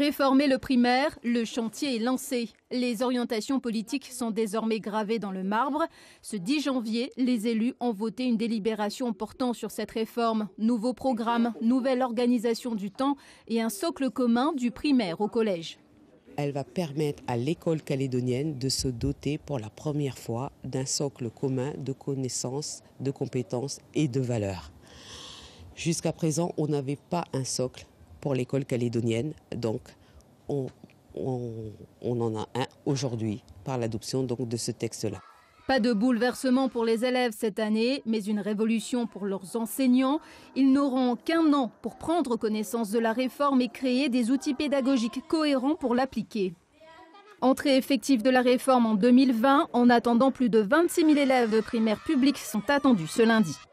Réformer le primaire, le chantier est lancé. Les orientations politiques sont désormais gravées dans le marbre. Ce 10 janvier, les élus ont voté une délibération portant sur cette réforme. Nouveau programme, nouvelle organisation du temps et un socle commun du primaire au collège. Elle va permettre à l'école calédonienne de se doter pour la première fois d'un socle commun de connaissances, de compétences et de valeurs. Jusqu'à présent, on n'avait pas un socle pour l'école calédonienne. Donc, on, en a un aujourd'hui par l'adoption donc de ce texte-là. Pas de bouleversement pour les élèves cette année, mais une révolution pour leurs enseignants. Ils n'auront qu'un an pour prendre connaissance de la réforme et créer des outils pédagogiques cohérents pour l'appliquer. Entrée effective de la réforme en 2020, en attendant plus de 26 000 élèves de publics sont attendus ce lundi.